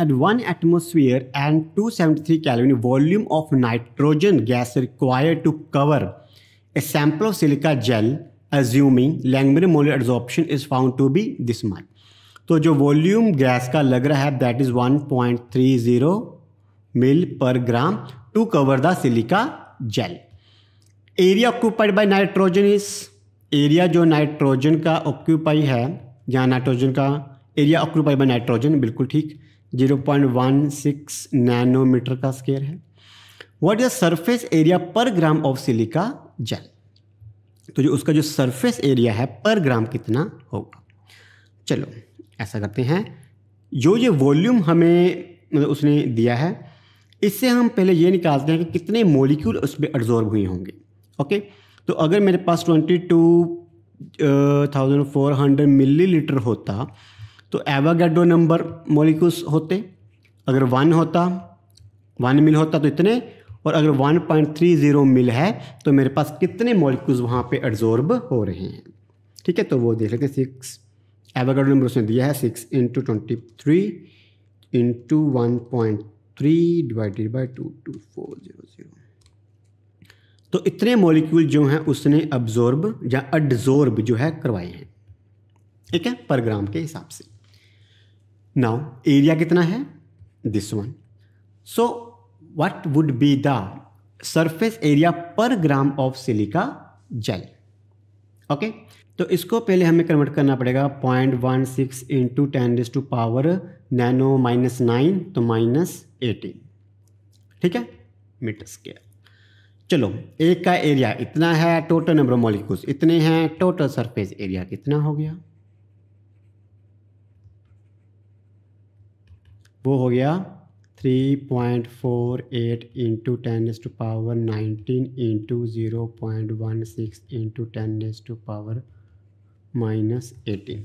and one atmosphere and two seventy three kelvin volume of nitrogen gas require to cover a sample of silica gel assuming Langmuir molar absorption is found to be this much तो जो volume gas का लग रहा है that is one point three zero mil पर gram to cover the silica gel area occupied by nitrogen is area जो nitrogen का occupy है या नाइट्रोजन का एरिया ऑक्यूपाई बाय नाइट्रोजन बिल्कुल ठीक 0.16 नैनोमीटर का स्केयर है व्हाट इज सरफेस एरिया पर ग्राम ऑफ सिलिका जेल तो जो उसका जो सरफेस एरिया है पर ग्राम कितना होगा चलो ऐसा करते हैं जो ये वॉल्यूम हमें मतलब उसने दिया है इससे हम पहले ये निकालते हैं कि कितने मोलिक्यूल उस पर एब्जॉर्ब हुए होंगे ओके तो अगर मेरे पास twenty two thousand four hundred millilitre होता तो एवागेड्रो नंबर मोलिक्यूल्स होते अगर वन होता वन मिल होता तो इतने और अगर 1.30 मिल है तो मेरे पास कितने मॉलिक्यूल्स वहाँ पे एड्जॉर्ब हो रहे हैं ठीक है तो वो देख लेते हैं सिक्स एवागेड्रो नंबर उसने दिया है six into twenty three into one point three divided by two two four zero zero तो इतने मॉलिक्यूल जो हैं उसने अब्जॉर्ब या अडजॉर्ब जो है करवाए हैं ठीक है पर ग्राम के हिसाब से नाउ एरिया कितना है this one so what would be the surface area पर gram of silica gel okay तो इसको पहले हमें कन्वर्ट करना पड़ेगा point one six into ten this to power nano minus nine तो माइनस एटीन ठीक है मीटर स्केयर चलो एक का एरिया इतना है टोटल नंबर ऑफ मॉलिक्यूल्स इतने हैं टोटल सरफेस एरिया कितना हो गया वो हो गया three point four eight into ten s to power nineteen into zero point one six into ten s to power minus eighteen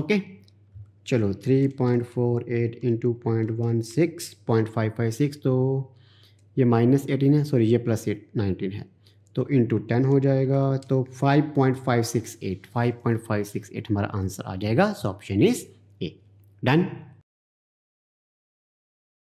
okay चलो three point four eight into point one six point five five six तो ये minus eighteen है sorry ये plus eight nineteen है तो into ten हो जाएगा तो five point five six eight five point five six eight हमारा आंसर आ जाएगा so option is A done